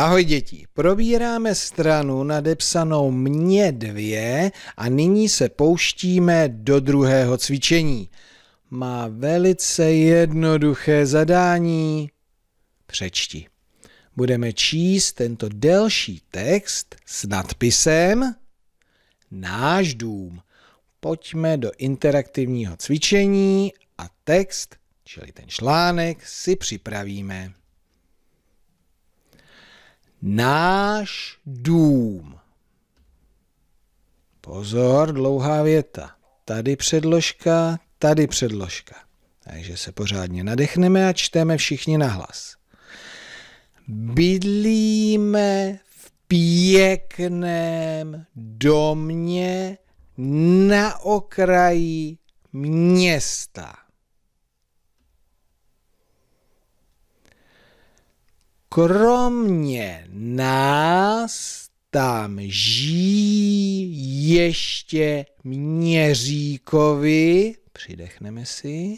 Ahoj děti, probíráme stranu nadepsanou mě dvě a nyní se pouštíme do druhého cvičení. Má velice jednoduché zadání. Přečti. Budeme číst tento delší text s nadpisem Náš dům. Pojďme do interaktivního cvičení a text, čili ten článek, si připravíme. Náš dům. Pozor, dlouhá věta. Tady předložka, tady předložka. Takže se pořádně nadechneme a čteme všichni nahlas. Bydlíme v pěkném domě na okraji města. kromě nás tam žijí ještě Měříkovi, přidechneme si,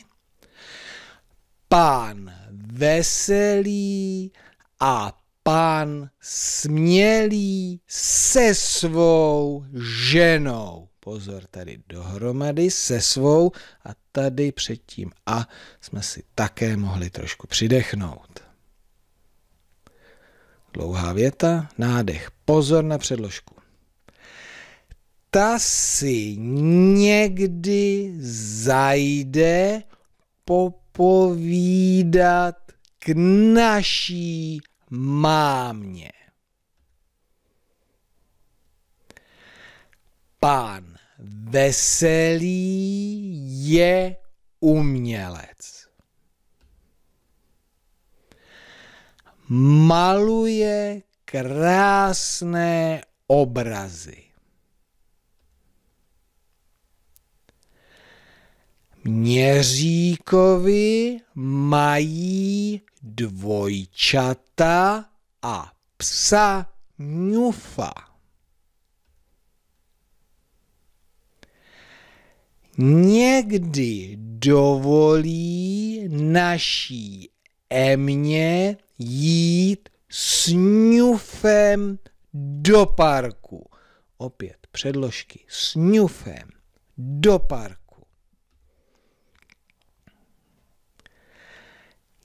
Pan Veselý a pan Smělý se svou ženou. Pozor, tady dohromady se svou a tady předtím a jsme si také mohli trošku přidechnout. Dlouhá věta, nádech, pozor na předložku. Ta si někdy zajde popovídat k naší mámě. Pán Veselý je umělec. maluje krásné obrazy. Měříkovi mají dvojčata a psa ňufa. Někdy dovolí naší Emě jít s ňufem do parku. Opět předložky s ňufem do parku.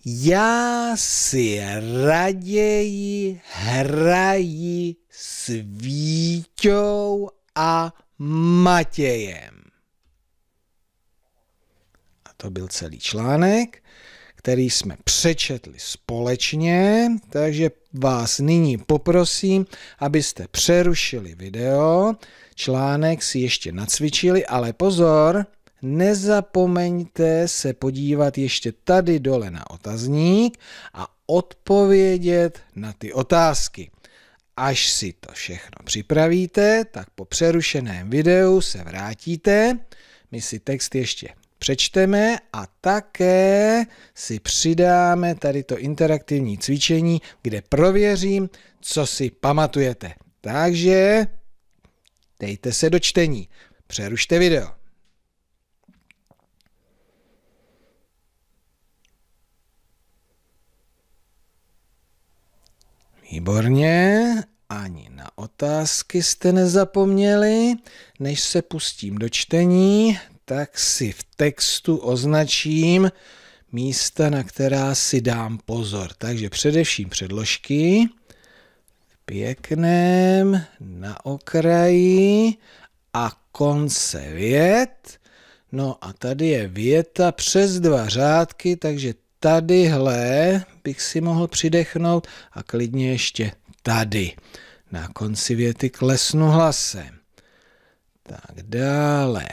Já si raději hraji s Vítou a Matějem. A to byl celý článek který jsme přečetli společně, takže vás nyní poprosím, abyste přerušili video, článek si ještě nacvičili, ale pozor, nezapomeňte se podívat ještě tady dole na otazník a odpovědět na ty otázky. Až si to všechno připravíte, tak po přerušeném videu se vrátíte. My si text ještě přečteme a také si přidáme tady to interaktivní cvičení, kde prověřím, co si pamatujete. Takže dejte se do čtení. Přerušte video. Výborně, ani na otázky jste nezapomněli. Než se pustím do čtení, tak si v textu označím místa, na která si dám pozor. Takže především předložky, pěkném, na okraji a konce vět. No a tady je věta přes dva řádky, takže tadyhle bych si mohl přidechnout a klidně ještě tady. Na konci věty klesnu hlasem. Tak dále.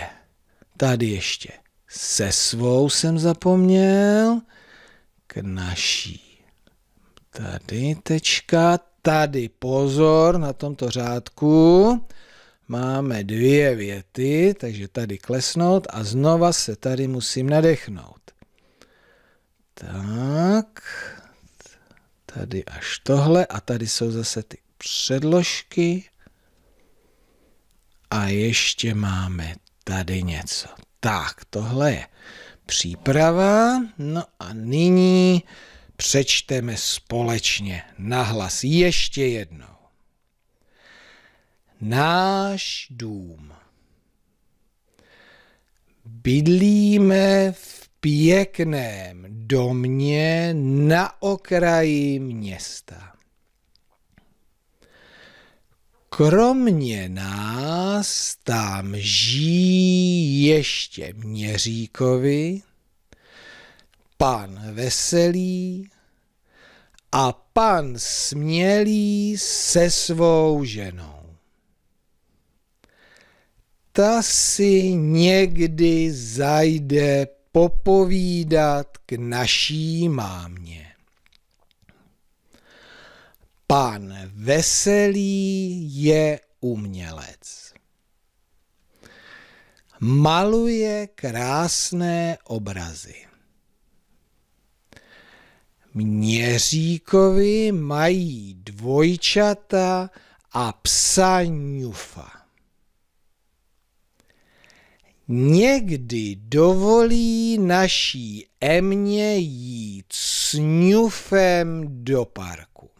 Tady ještě se svou jsem zapomněl. K naší. Tady tečka, tady pozor na tomto řádku. Máme dvě věty, takže tady klesnout a znova se tady musím nadechnout. Tak, tady až tohle a tady jsou zase ty předložky. A ještě máme tady něco. Tak, tohle je příprava. No a nyní přečteme společně nahlas ještě jednou. Náš dům. Bydlíme v pěkném domě na okraji města. Kromě nás nás tam žijí ještě Měříkovi, pan Veselý a pan Smělý se svou ženou ta si někdy zajde popovídat k naší mámě. Pan Veselý je umělec maluje krásné obrazy. Měříkovi mají dvojčata a psa ňufa. Někdy dovolí naší Emě jít s ňufem do parku.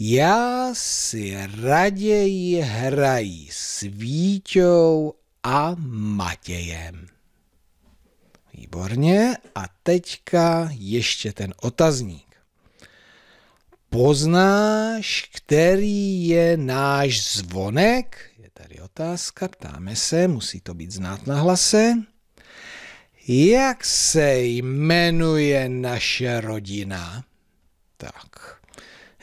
Já si raději hraji s Víťou a Matějem. Výborně. A teďka ještě ten otazník. Poznáš, který je náš zvonek? Je tady otázka, ptáme se, musí to být znát na hlase. Jak se jmenuje naše rodina? Tak,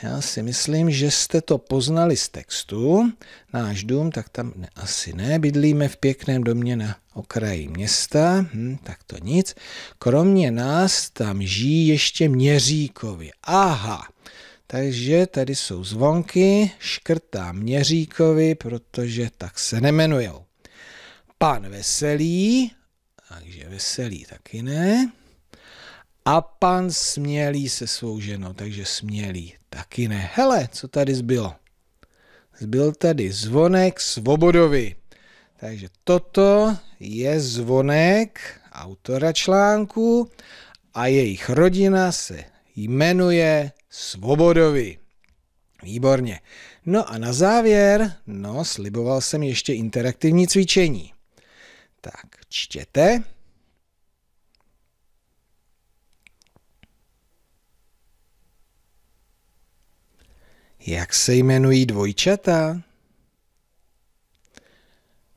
já si myslím, že jste to poznali z textu. Náš dům, tak tam ne, asi ne, bydlíme v pěkném domě na okraji města, hm, tak to nic. Kromě nás tam žijí ještě Měříkovi. Aha, takže tady jsou zvonky, škrtá Měříkovi, protože tak se nemenujou. Pan Veselý, takže Veselý taky ne, a pan smělý se svou ženou, takže smělý taky ne. Hele, co tady zbylo? Zbyl tady zvonek Svobodovi. Takže toto je zvonek autora článku a jejich rodina se jmenuje Svobodovi. Výborně. No a na závěr, no, sliboval jsem ještě interaktivní cvičení. Tak, čtěte. Jak se jmenují dvojčata?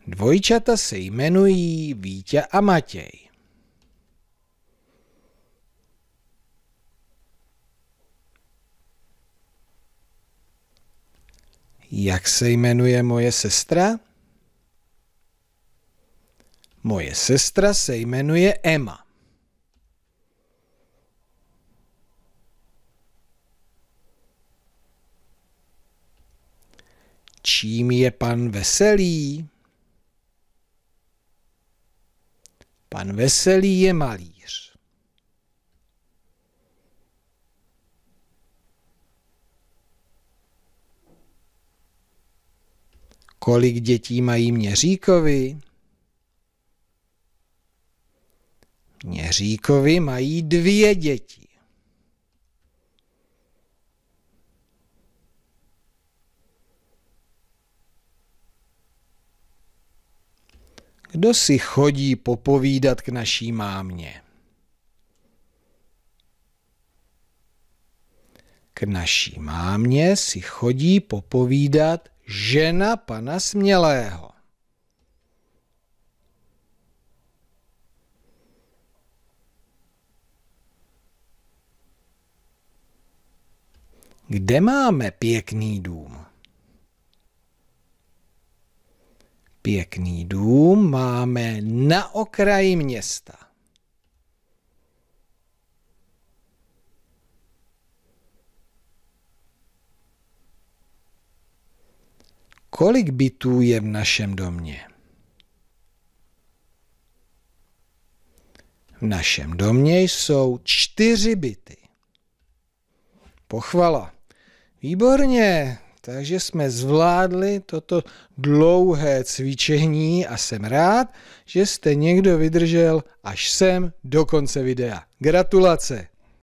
Dvojčata se jmenují Vítě a Matěj. Jak se jmenuje moje sestra? Moje sestra se jmenuje Emma. čím je pan veselý? Pan veselý je malíř. Kolik dětí mají měříkovi? Měříkovi mají dvě děti. kdo si chodí popovídat k naší mámě. K naší mámě si chodí popovídat žena pana Smělého. Kde máme pěkný dům? Pěkný dům máme na okraji města. Kolik bytů je v našem domě? V našem domě jsou čtyři byty. Pochvala. Výborně, takže jsme zvládli toto dlouhé cvičení a jsem rád, že jste někdo vydržel až sem do konce videa. Gratulace!